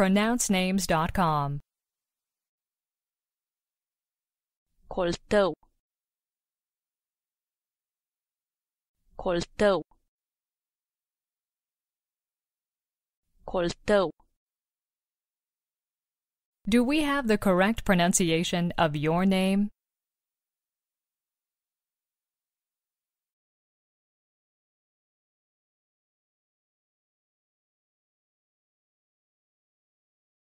pronouncenames.com. Coltău Coltău Coltău Do we have the correct pronunciation of your name?